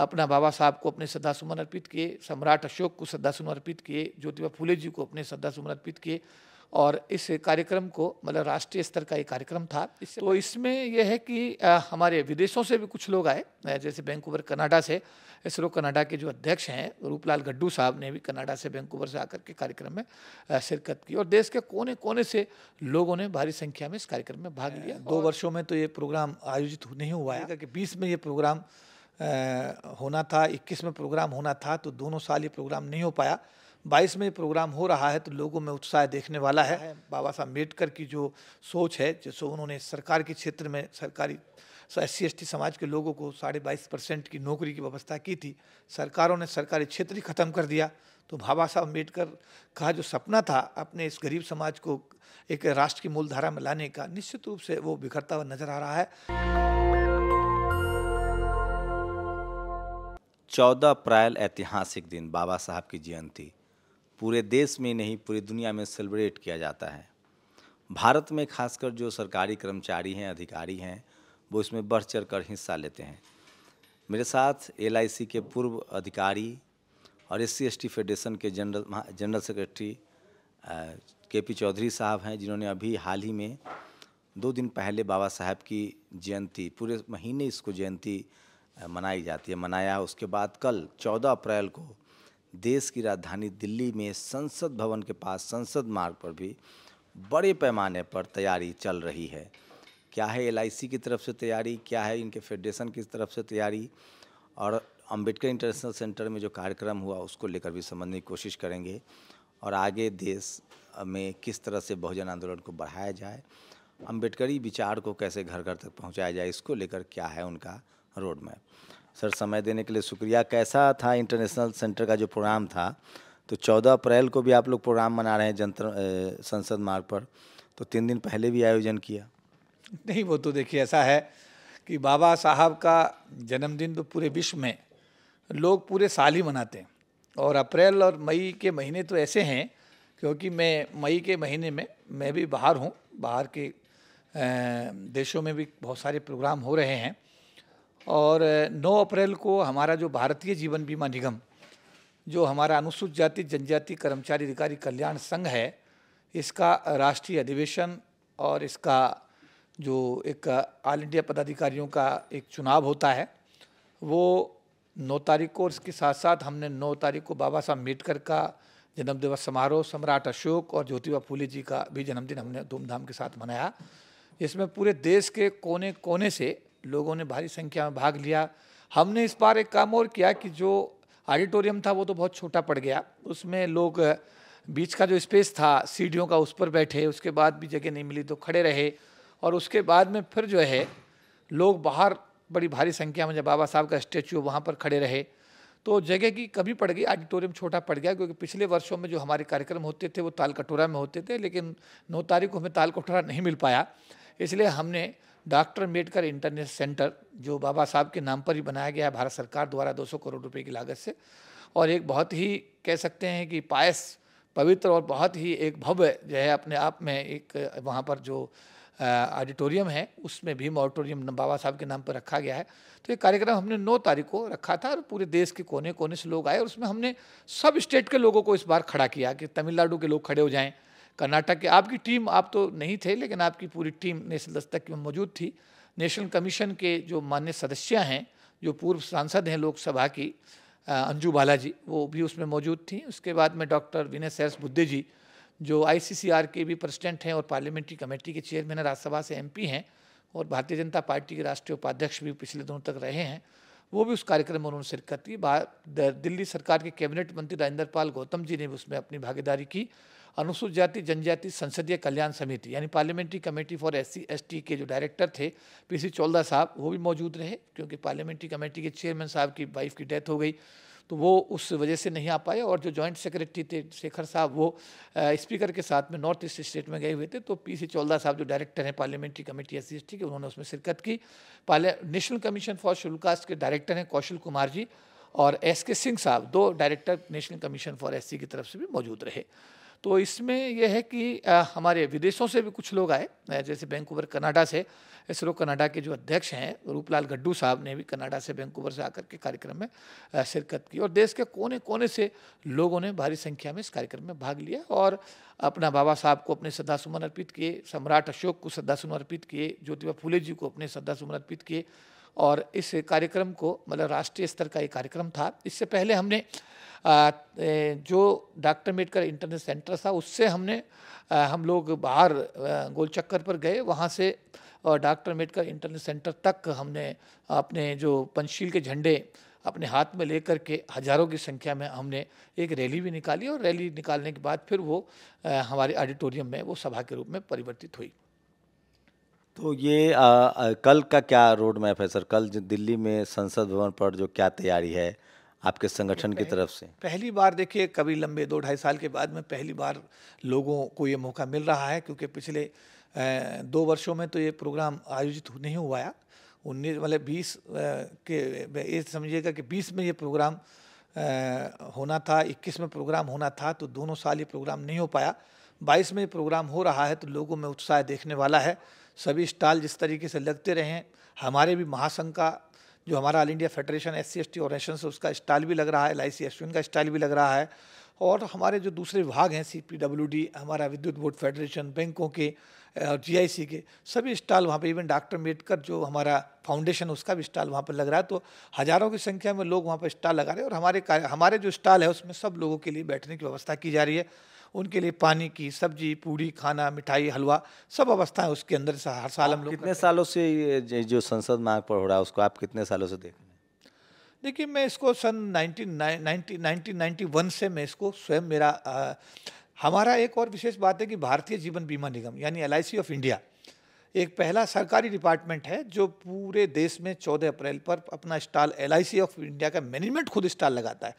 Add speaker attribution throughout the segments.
Speaker 1: अपना बाबा साहब को अपने श्रद्धा सुमन अर्पित किए सम्राट अशोक को श्रद्धा सुमन अर्पित किए ज्योतिबा फूले जी को अपने श्रद्धा सुमन अर्पित किए और इस कार्यक्रम को मतलब राष्ट्रीय स्तर का एक कार्यक्रम था तो इसमें यह है कि आ, हमारे विदेशों से भी कुछ लोग आए जैसे बैंकूवर कनाडा से इसरो कनाडा के जो अध्यक्ष हैं रूपलाल गड्डू साहब ने भी कनाडा से बैंकूवर से आकर के कार्यक्रम में शिरकत की और देश के कोने कोने से लोगों ने भारी संख्या में इस कार्यक्रम में भाग लिया दो वर्षों में तो ये प्रोग्राम आयोजित नहीं हुआ है कि बीस में ये प्रोग्राम होना था 21 में प्रोग्राम होना था तो दोनों साल ये प्रोग्राम नहीं हो पाया 22 में प्रोग्राम हो रहा है तो लोगों में उत्साह देखने वाला है बाबा साहब अम्बेडकर की जो सोच है जैसे उन्होंने सरकार के क्षेत्र में सरकारी एस सी समाज के लोगों को साढ़े बाईस परसेंट की नौकरी की व्यवस्था की थी सरकारों ने सरकारी क्षेत्र ही ख़त्म कर दिया तो बाबा साहब अम्बेडकर का जो सपना था अपने इस गरीब समाज को एक राष्ट्र की मूलधारा में लाने का निश्चित रूप से वो बिखरता हुआ नजर आ रहा है
Speaker 2: 14 अप्रैल ऐतिहासिक दिन बाबा साहब की जयंती पूरे देश में नहीं पूरी दुनिया में सेलिब्रेट किया जाता है भारत में खासकर जो सरकारी कर्मचारी हैं अधिकारी हैं वो इसमें बढ़ चढ़ कर हिस्सा लेते हैं मेरे साथ एल के पूर्व अधिकारी और एस सी फेडरेशन के जनरल जनरल सेक्रेटरी के पी चौधरी साहब हैं जिन्होंने अभी हाल ही में दो दिन पहले बाबा साहब की जयंती पूरे महीने इसको जयंती मनाई जाती है मनाया उसके बाद कल 14 अप्रैल को देश की राजधानी दिल्ली में संसद भवन के पास संसद मार्ग पर भी बड़े पैमाने पर तैयारी चल रही है क्या है एल की तरफ से तैयारी क्या है इनके फेडरेशन की तरफ से तैयारी और अम्बेडकर इंटरनेशनल सेंटर में जो कार्यक्रम हुआ उसको लेकर भी समझने की कोशिश करेंगे और आगे देश में किस तरह से बहुजन आंदोलन को बढ़ाया जाए अम्बेडकरी विचार को कैसे घर घर तक पहुंचाया जाए इसको लेकर क्या है उनका रोड मैप सर समय देने के लिए शुक्रिया कैसा था इंटरनेशनल सेंटर का जो प्रोग्राम था तो चौदह अप्रैल को भी आप लोग प्रोग्राम मना रहे हैं जंतर संसद मार्ग पर तो तीन दिन पहले भी आयोजन किया
Speaker 1: नहीं वो तो देखिए ऐसा है कि बाबा साहब का जन्मदिन तो पूरे विश्व में लोग पूरे साल ही मनाते हैं और अप्रैल और मई के महीने तो ऐसे हैं क्योंकि मैं मई के महीने में मैं भी बाहर हूँ बाहर के देशों में भी बहुत सारे प्रोग्राम हो रहे हैं और 9 अप्रैल को हमारा जो भारतीय जीवन बीमा निगम जो हमारा अनुसूचित जाति जनजाति कर्मचारी अधिकारी कल्याण संघ है इसका राष्ट्रीय अधिवेशन और इसका जो एक ऑल इंडिया पदाधिकारियों का एक चुनाव होता है वो नौ तारीख को और इसके साथ साथ हमने नौ तारीख को बाबा साहब अम्बेडकर का जन्म दिवस समारोह सम्राट अशोक और ज्योतिबा फूले जी का भी जन्मदिन हमने धूमधाम के साथ मनाया इसमें पूरे देश के कोने कोने से लोगों ने भारी संख्या में भाग लिया हमने इस बार एक काम और किया कि जो ऑडिटोरियम था वो तो बहुत छोटा पड़ गया उसमें लोग बीच का जो स्पेस था सीढ़ियों का उस पर बैठे उसके बाद भी जगह नहीं मिली तो खड़े रहे और उसके बाद में फिर जो है लोग बाहर बड़ी भारी संख्या में जब बाबा साहब का स्टेचू वहाँ पर खड़े रहे तो जगह की कमी पड़ गई ऑडिटोरियम छोटा पड़ गया क्योंकि पिछले वर्षों में जो हमारे कार्यक्रम होते थे वो ताल कटोरा में होते थे लेकिन नौ तारीख को हमें ताल कटोरा नहीं मिल पाया इसलिए हमने डॉक्टर अम्बेडकर इंटरनेट सेंटर जो बाबा साहब के नाम पर ही बनाया गया है भारत सरकार द्वारा 200 करोड़ रुपए की लागत से और एक बहुत ही कह सकते हैं कि पायस पवित्र और बहुत ही एक भव्य जो है अपने आप में एक वहाँ पर जो ऑडिटोरियम है उसमें भीम ऑडिटोरियम बाबा साहब के नाम पर रखा गया है तो ये कार्यक्रम हमने 9 तारीख को रखा था और पूरे देश के कोने कोने से लोग आए और उसमें हमने सब स्टेट के लोगों को इस बार खड़ा किया कि तमिलनाडु के लोग खड़े हो जाएँ कर्नाटक के आपकी टीम आप तो नहीं थे लेकिन आपकी पूरी टीम नेशनल दस्तक में मौजूद थी नेशनल कमीशन के जो मान्य सदस्य हैं जो पूर्व सांसद हैं लोकसभा की अंजू बालाजी वो भी उसमें मौजूद थी उसके बाद में डॉक्टर विनय सैस बुद्धे जी जो आईसीसीआर के भी प्रेसिडेंट हैं और पार्लियामेंट्री कमेटी के चेयरमैन राज्यसभा से एमपी हैं और भारतीय जनता पार्टी के राष्ट्रीय उपाध्यक्ष भी पिछले दिनों तक रहे हैं वो भी उस कार्यक्रम में उन्होंने शिरकत की दिल्ली सरकार के कैबिनेट मंत्री राजेंद्र पाल गौतम जी ने भी उसमें अपनी भागीदारी की अनुसूचित जाति जनजाति संसदीय कल्याण समिति यानी parliamentary committee for S C के जो डायरेक्टर थे पीसी चौलदा साहब वो भी मौजूद रहे क्योंकि पार्लियामेंट्री कमेटी के चेयरमैन साहब की वाइफ की डेथ हो गई तो वो उस वजह से नहीं आ पाए और जो जॉइंट सेक्रेटरी थे शेखर साहब वो स्पीकर के साथ में नॉर्थ ईस्ट स्टेट में गए हुए थे तो पी सी चौलदा साहब जो डायरेक्टर हैं पार्लियामेंट्री कमेटी एस सी के उन्होंने उसमें शिरकत की पार्लिया नेशनल कमीशन फॉर शुल्क के डायरेक्टर हैं कौशल कुमार जी और एस के सिंह साहब दो director national commission for S की तरफ से भी मौजूद रहे तो इसमें यह है कि आ, हमारे विदेशों से भी कुछ लोग आए जैसे बैंकूवर कनाडा से इसरो कनाडा के जो अध्यक्ष हैं रूपलाल गड्डू साहब ने भी कनाडा से बैंकूवर से आकर के कार्यक्रम में शिरकत की और देश के कोने कोने से लोगों ने भारी संख्या में इस कार्यक्रम में भाग लिया और अपना बाबा साहब को अपने श्रद्धा सुमन अर्पित किए सम्राट अशोक को श्रद्धा सुमन अर्पित किए ज्योतिबा फूले जी को अपने श्रद्धा सुमन अर्पित किए और इस कार्यक्रम को मतलब राष्ट्रीय स्तर का एक कार्यक्रम था इससे पहले हमने आ, जो डॉक्टर अम्बेडकर इंटरनेट सेंटर था उससे हमने आ, हम लोग बाहर गोलचक्कर पर गए वहाँ से डॉक्टर अम्बेडकर इंटरनेट सेंटर तक हमने अपने जो पंचशील के झंडे अपने हाथ में लेकर के हज़ारों की संख्या में हमने एक रैली भी निकाली और रैली निकालने के बाद फिर वो हमारे ऑडिटोरियम में वो सभा के रूप में परिवर्तित हुई तो
Speaker 2: ये आ, आ, कल का क्या रोड मैप है सर कल दिल्ली में संसद भवन पर जो क्या तैयारी है आपके संगठन की तरफ से
Speaker 1: पहली बार देखिए कभी लंबे दो ढाई साल के बाद में पहली बार लोगों को ये मौका मिल रहा है क्योंकि पिछले दो वर्षों में तो ये प्रोग्राम आयोजित नहीं हुआ है उन्नीस मतलब बीस के ये समझिएगा कि बीस में ये प्रोग्राम होना था इक्कीस में प्रोग्राम होना था तो दोनों साल ये प्रोग्राम नहीं हो पाया बाईस में ये प्रोग्राम हो रहा है तो लोगों में उत्साह देखने वाला है सभी स्टॉल जिस तरीके से लगते रहे हैं हमारे भी महासंघ का जो हमारा all India federation S C S T और उसका स्टाइल भी लग रहा है एल आई का स्टाइल भी लग रहा है और हमारे जो दूसरे विभाग हैं सी पी हमारा विद्युत बोर्ड फेडरेशन बैंकों के और सी के सभी स्टॉल वहाँ पे इवन डॉक्टर अम्बेडकर जो हमारा फाउंडेशन उसका भी स्टॉल वहाँ पर लग रहा है तो हज़ारों की संख्या में लोग वहाँ पर स्टॉल लगा रहे हैं और हमारे हमारे जो स्टॉल है उसमें सब लोगों के लिए बैठने की व्यवस्था की जा रही है उनके लिए पानी की सब्जी पूड़ी खाना मिठाई हलवा सब अवस्थाएं उसके अंदर हर साल हम लोग कितने
Speaker 2: सालों से जो संसद मार्ग पर हो रहा है उसको आप कितने सालों से देख
Speaker 1: देखिए मैं इसको सन 1990 1991 से मैं इसको स्वयं मेरा आ, हमारा एक और विशेष बात है कि भारतीय जीवन बीमा निगम यानी एल ऑफ इंडिया एक पहला सरकारी डिपार्टमेंट है जो पूरे देश में 14 अप्रैल पर अपना स्टॉल एल ऑफ इंडिया का मैनेजमेंट खुद स्टॉल लगाता है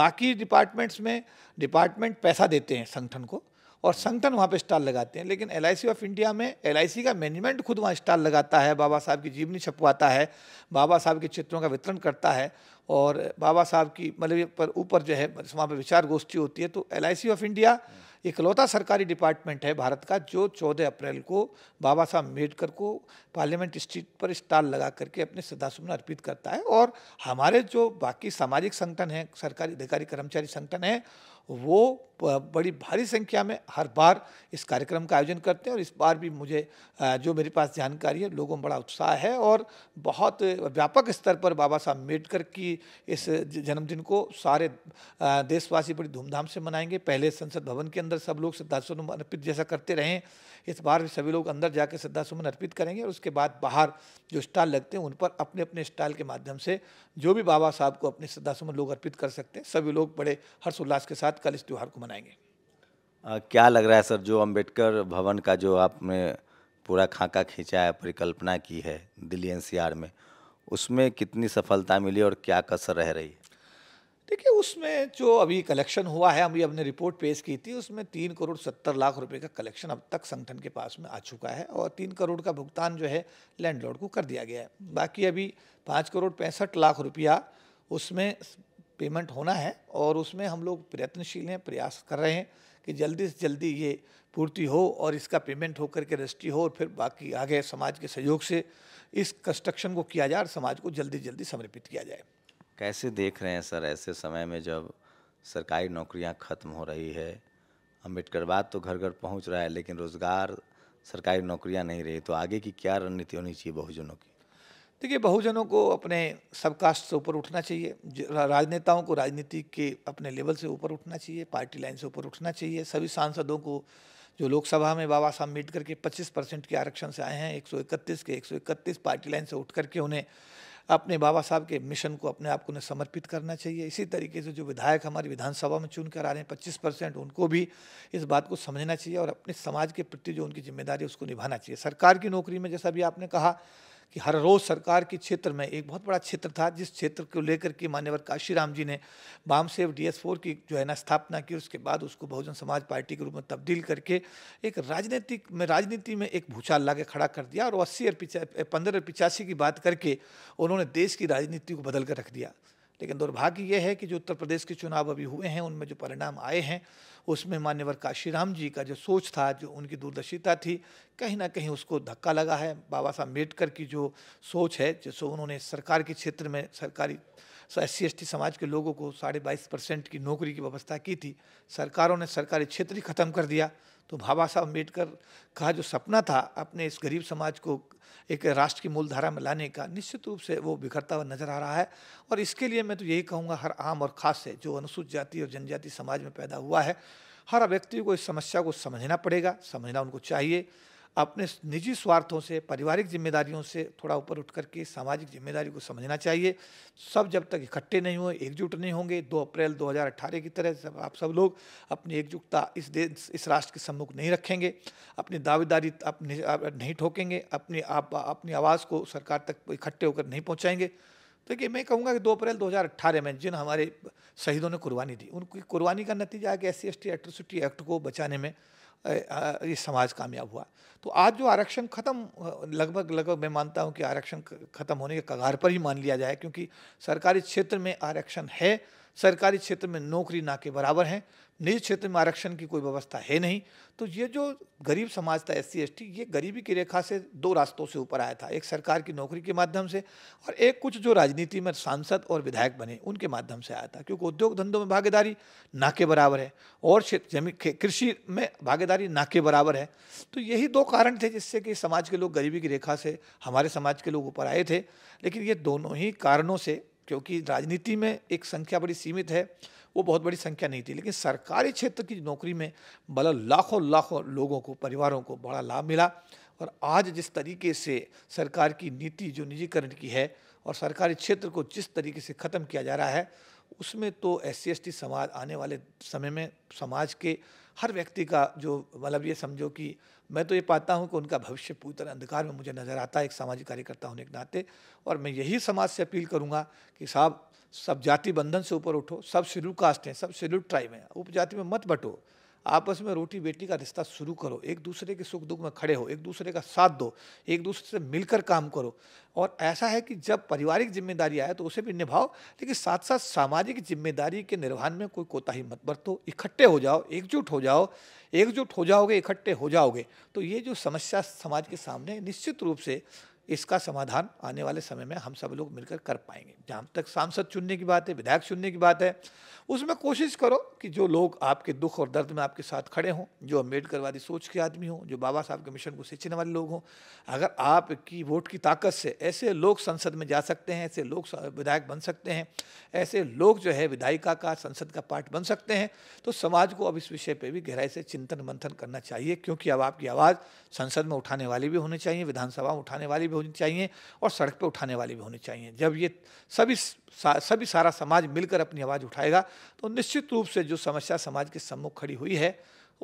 Speaker 1: बाकी डिपार्टमेंट्स में डिपार्टमेंट पैसा देते हैं संगठन को और संगठन वहाँ पे स्टॉल लगाते हैं लेकिन एल ऑफ इंडिया में एल का मैनेजमेंट खुद वहाँ स्टॉल लगाता है बाबा साहब की जीवनी छपवाता है बाबा साहब के चित्रों का वितरण करता है और बाबा साहब की मतलब पर ऊपर जो है वहाँ पर विचार गोष्ठी होती है तो एल ऑफ इंडिया इकलौता सरकारी डिपार्टमेंट है भारत का जो 14 अप्रैल को बाबा साहब अम्बेडकर को पार्लियामेंट स्ट्रीट पर स्टाल लगा करके अपने श्रद्धासुमन अर्पित करता है और हमारे जो बाकी सामाजिक संगठन हैं सरकारी अधिकारी कर्मचारी संगठन हैं वो बड़ी भारी संख्या में हर बार इस कार्यक्रम का आयोजन करते हैं और इस बार भी मुझे जो मेरे पास जानकारी है लोगों में बड़ा उत्साह है और बहुत व्यापक स्तर पर बाबा साहब अम्बेडकर की इस जन्मदिन को सारे देशवासी बड़ी धूमधाम से मनाएंगे पहले संसद भवन के अंदर अंदर सब लोग श्रद्धा सुमन अर्पित जैसा करते रहें इस बार भी सभी लोग अंदर जाकर श्रद्धा सुमन अर्पित करेंगे और उसके बाद बाहर जो स्टाल लगते हैं उन पर अपने अपने स्टाल के माध्यम से जो भी बाबा साहब को अपने श्रद्धा सुमन लोग अर्पित कर सकते हैं सभी लोग बड़े हर्षोल्लास के साथ कल इस त्यौहार को मनाएंगे
Speaker 2: आ, क्या लग रहा है सर जो अम्बेडकर भवन का जो आपने पूरा खाका खींचा है परिकल्पना की है दिल्ली एनसीआर में उसमें कितनी सफलता मिली और क्या कसर रह रही है
Speaker 1: देखिए उसमें जो अभी कलेक्शन हुआ है अभी हमने रिपोर्ट पेश की थी उसमें तीन करोड़ सत्तर लाख रुपए का कलेक्शन अब तक संगठन के पास में आ चुका है और तीन करोड़ का भुगतान जो है लैंडलॉर्ड को कर दिया गया है बाकी अभी पाँच करोड़ पैंसठ लाख रुपया उसमें पेमेंट होना है और उसमें हम लोग प्रयत्नशील हैं प्रयास कर रहे हैं कि जल्दी से जल्दी ये पूर्ति हो और इसका पेमेंट होकर के रजिस्ट्री हो और फिर बाकी आगे समाज के सहयोग से इस कंस्ट्रक्शन को किया जाए और समाज को जल्दी जल्दी समर्पित किया जाए
Speaker 2: कैसे देख रहे हैं सर ऐसे समय में जब सरकारी नौकरियां ख़त्म हो रही है अम्बेडकरवाद तो घर घर पहुंच रहा है लेकिन रोज़गार सरकारी नौकरियां नहीं रही तो आगे की क्या रणनीति होनी चाहिए बहुजनों की
Speaker 1: देखिए बहुजनों को अपने सबकास्ट से ऊपर उठना चाहिए राजनेताओं को राजनीति के अपने लेवल से ऊपर उठना चाहिए पार्टी लाइन से ऊपर उठना चाहिए सभी सांसदों को जो लोकसभा में बाबा साहब अम्बेडकर के 25 परसेंट के आरक्षण से आए हैं 131 के 131 पार्टी लाइन से उठ करके उन्हें अपने बाबा साहब के मिशन को अपने आप को उन्हें समर्पित करना चाहिए इसी तरीके से जो विधायक हमारी विधानसभा में चुनकर आ रहे हैं पच्चीस परसेंट उनको भी इस बात को समझना चाहिए और अपने समाज के प्रति जो उनकी जिम्मेदारी है उसको निभाना चाहिए सरकार की नौकरी में जैसा भी आपने कहा कि हर रोज सरकार के क्षेत्र में एक बहुत बड़ा क्षेत्र था जिस क्षेत्र को लेकर के मान्यवर काशीराम जी ने बामसेव डी एस फोर की जो है ना स्थापना की उसके बाद उसको बहुजन समाज पार्टी के रूप में तब्दील करके एक राजनीतिक में राजनीति में एक भूचाल ला के खड़ा कर दिया और अस्सी और पंद्रह और पिचासी की बात करके उन्होंने देश की राजनीति को बदल कर रख दिया लेकिन दुर्भाग्य ये है कि जो उत्तर प्रदेश के चुनाव अभी हुए हैं उनमें जो परिणाम आए हैं उसमें मान्यवर काशीराम जी का जो सोच था जो उनकी दूरदर्शिता थी कहीं ना कहीं उसको धक्का लगा है बाबा साहब अम्बेडकर की जो सोच है जिसको उन्होंने सरकार के क्षेत्र में सरकारी एस सी समाज के लोगों को साढ़े बाईस परसेंट की नौकरी की व्यवस्था की थी सरकारों ने सरकारी क्षेत्र ही खत्म कर दिया तो बाबा साहब अम्बेडकर का जो सपना था अपने इस गरीब समाज को एक राष्ट्र की मूलधारा में लाने का निश्चित रूप से वो बिखरता हुआ नजर आ रहा है और इसके लिए मैं तो यही कहूँगा हर आम और ख़ास से जो अनुसूचित जाति और जनजाति समाज में पैदा हुआ है हर व्यक्ति को इस समस्या को समझना पड़ेगा समझना उनको चाहिए अपने निजी स्वार्थों से पारिवारिक जिम्मेदारियों से थोड़ा ऊपर उठ करके सामाजिक जिम्मेदारी को समझना चाहिए सब जब तक इकट्ठे नहीं हुए एकजुट नहीं होंगे 2 अप्रैल 2018 की तरह सब आप सब लोग अपनी एकजुटता इस देश इस राष्ट्र के सम्मुख नहीं रखेंगे अपनी दावेदारी अपने नहीं ठोकेंगे अपनी आप अपनी आवाज़ को सरकार तक इकट्ठे होकर नहीं पहुँचाएंगे तो देखिए मैं कहूँगा कि दो अप्रैल दो में जिन हमारे शहीदों ने कुर्बानी दी उनकी कुर्बानी का नतीजा है कि S C S atrocity act को बचाने में ये समाज कामयाब हुआ तो आज जो आरक्षण ख़त्म लगभग लगभग मैं मानता हूँ कि आरक्षण ख़त्म होने के कगार पर ही मान लिया जाए क्योंकि सरकारी क्षेत्र में आरक्षण है सरकारी क्षेत्र में नौकरी ना के बराबर है निजी क्षेत्र में आरक्षण की कोई व्यवस्था है नहीं तो ये जो गरीब समाज था एस सी ये गरीबी की रेखा से दो रास्तों से ऊपर आया था एक सरकार की नौकरी के माध्यम से और एक कुछ जो राजनीति में सांसद और विधायक बने उनके माध्यम से आया था क्योंकि उद्योग धंधों में भागीदारी ना के बराबर है और जमीन कृषि में भागीदारी ना के बराबर है तो यही दो कारण थे जिससे कि समाज के लोग गरीबी की रेखा से हमारे समाज के लोग ऊपर आए थे लेकिन ये दोनों ही कारणों से क्योंकि राजनीति में एक संख्या बड़ी सीमित है वो बहुत बड़ी संख्या नहीं थी लेकिन सरकारी क्षेत्र की नौकरी में भला मतलब लाखों लाखों लोगों को परिवारों को बड़ा लाभ मिला और आज जिस तरीके से सरकार की नीति जो निजीकरण की है और सरकारी क्षेत्र को जिस तरीके से ख़त्म किया जा रहा है उसमें तो एस सी समाज आने वाले समय में समाज के हर व्यक्ति का जो मतलब ये समझो कि मैं तो ये पाता हूँ कि उनका भविष्य पूरी तरह अंधकार में मुझे नज़र आता है एक सामाजिक कार्यकर्ता होने के नाते और मैं यही समाज से अपील करूँगा कि साहब सब जाति बंधन से ऊपर उठो सब शेड्यूल कास्ट हैं सब शेड्यूल ट्राइब हैं उपजाति में मत बटो आपस में रोटी बेटी का रिश्ता शुरू करो एक दूसरे के सुख दुख में खड़े हो एक दूसरे का साथ दो एक दूसरे से मिलकर काम करो और ऐसा है कि जब पारिवारिक जिम्मेदारी आए तो उसे भी निभाओ लेकिन साथ साथ सामाजिक जिम्मेदारी के निर्वहन में कोई कोताही मत बरतो इकट्ठे हो जाओ एकजुट हो जाओ एकजुट हो जाओगे इकट्ठे हो जाओगे तो ये जो समस्या समाज के सामने निश्चित रूप से इसका समाधान आने वाले समय में हम सब लोग मिलकर कर पाएंगे जहाँ तक सांसद चुनने की बात है विधायक चुनने की बात है उसमें कोशिश करो कि जो लोग आपके दुख और दर्द में आपके साथ खड़े हों जो अम्बेडकर वाली सोच के आदमी हों जो बाबा साहब के मिशन को सींचने वाले लोग हों अगर आपकी वोट की ताकत से ऐसे लोग संसद में जा सकते हैं ऐसे लोग विधायक बन सकते हैं ऐसे लोग जो है विधायिका का संसद का पार्ट बन सकते हैं तो समाज को अब इस विषय पर भी गहराई से चिंतन मंथन करना चाहिए क्योंकि अब आपकी आवाज़ संसद में उठाने वाली भी होनी चाहिए विधानसभा में उठाने वाली भी होनी चाहिए और सड़क पर उठाने वाली भी होनी चाहिए जब ये सभी सा, सभी सारा समाज मिलकर अपनी आवाज़ उठाएगा तो निश्चित रूप से जो समस्या समाज के सम्मुख खड़ी हुई है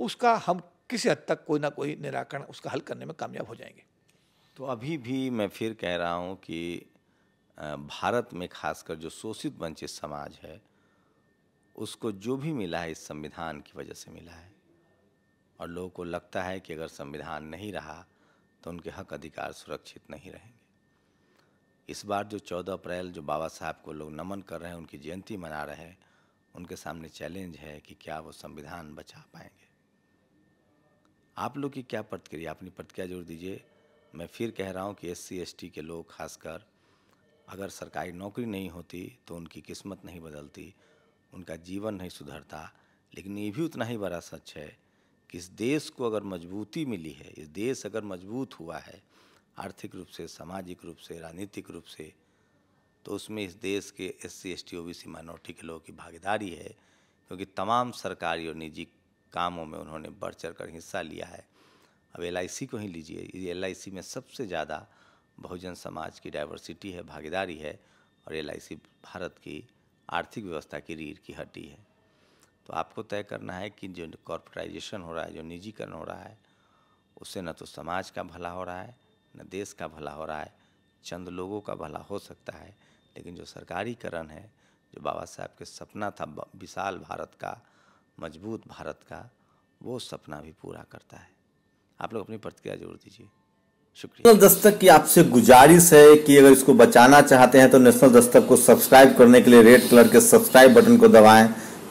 Speaker 1: उसका हम किसी हद तक कोई ना कोई निराकरण उसका हल करने में कामयाब हो जाएंगे तो अभी
Speaker 2: भी मैं फिर कह रहा हूँ कि भारत में खासकर जो शोषित वंचित समाज है उसको जो भी मिला है इस संविधान की वजह से मिला है और लोगों को लगता है कि अगर संविधान नहीं रहा तो उनके हक अधिकार सुरक्षित नहीं रहेंगे इस बार जो 14 अप्रैल जो बाबा साहब को लोग नमन कर रहे हैं उनकी जयंती मना रहे हैं उनके सामने चैलेंज है कि क्या वो संविधान बचा पाएंगे आप लोग की क्या प्रतिक्रिया अपनी प्रतिक्रिया जोड़ दीजिए मैं फिर कह रहा हूँ कि एस सी के लोग खासकर अगर सरकारी नौकरी नहीं होती तो उनकी किस्मत नहीं बदलती उनका जीवन नहीं सुधरता लेकिन ये भी उतना ही बड़ा सच है कि इस देश को अगर मजबूती मिली है इस देश अगर मजबूत हुआ है आर्थिक रूप से सामाजिक रूप से राजनीतिक रूप से तो उसमें इस देश के S C S T O B C minority के लोगों की भागीदारी है क्योंकि तमाम सरकारी और निजी कामों में उन्होंने बढ़ चढ़ कर हिस्सा लिया है अब एल आई सी को ही लीजिए एल आई सी में सबसे ज़्यादा बहुजन समाज की डाइवर्सिटी है भागीदारी है और एल आई सी भारत की आर्थिक व्यवस्था की रीढ़ की हड्डी है तो आपको तय करना है कि जो कॉरपोराइजेशन हो रहा है जो निजीकरण हो रहा है उससे न तो समाज का भला हो रहा है न देश का भला हो रहा है चंद लोगों का भला हो सकता है लेकिन जो सरकारीकरण है जो बाबा साहब के सपना था विशाल भारत का मजबूत भारत का वो सपना भी पूरा करता है आप लोग अपनी प्रतिक्रिया जरूर दीजिए शुक्रिया दस्तक की आपसे गुजारिश है कि अगर इसको बचाना चाहते हैं तो नेशनल दस्तक को सब्सक्राइब करने के लिए रेड कलर के सब्सक्राइब बटन को दबाएं